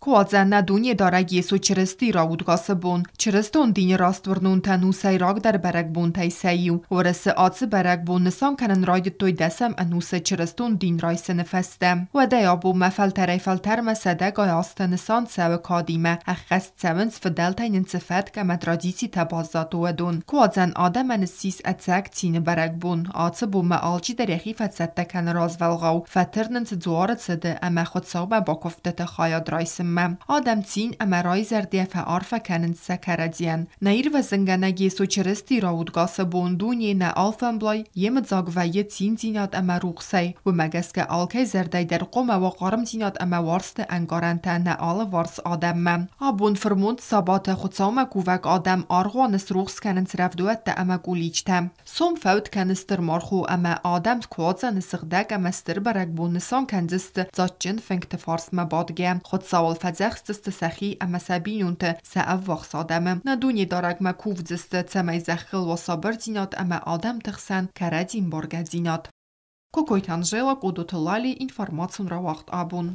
کوادزن دونی داره یسو چرستی را بود گاس بون چرستون دین راست ورنون تنو راگ در برگ بون تی سیو ورس آتس برگ بون نسان کنن راید توی دسم انوس چرستون دین رای سنفسته. و دیا بو مفل تریفل ترم مسده آی آست نسان سو کادیمه اخست سونس فدل تینن صفت که مدرادیسی تبازات و دون کوادزن آدم نسیس اتسک تین برگ بون آتس بو معالجی در یخیف راز ولغو فترنن سده اما خود با کفتت خاید mukamma odamtsин amaroizer defa orfa kanintsa karadien nairva zinganagi sochiristi raudgasa bonduni na alfamblay yemidzogva ye tsin zinat amaruqsay va magaska alkaizerdai der qoma va qorim warste amavorsta angoranta na ala vors odamma abun firmund sabata xutsoma kuvak odam arg'onis ruqs kanintsraf duatta amakulichta som faut kanistir marxu ama odam kodza nisigdak amastir barak bu nison kanzist zotchin finkti fors mabodga xudsavol Фадзах зысты сахи амасаби юнты саав вахсадамы. Надуни дарак макув зысты цамай захил васабыр динат ама адам тыхсан кара динборга динат. Кокойт Анжела Кудутылали информацион равахт абун.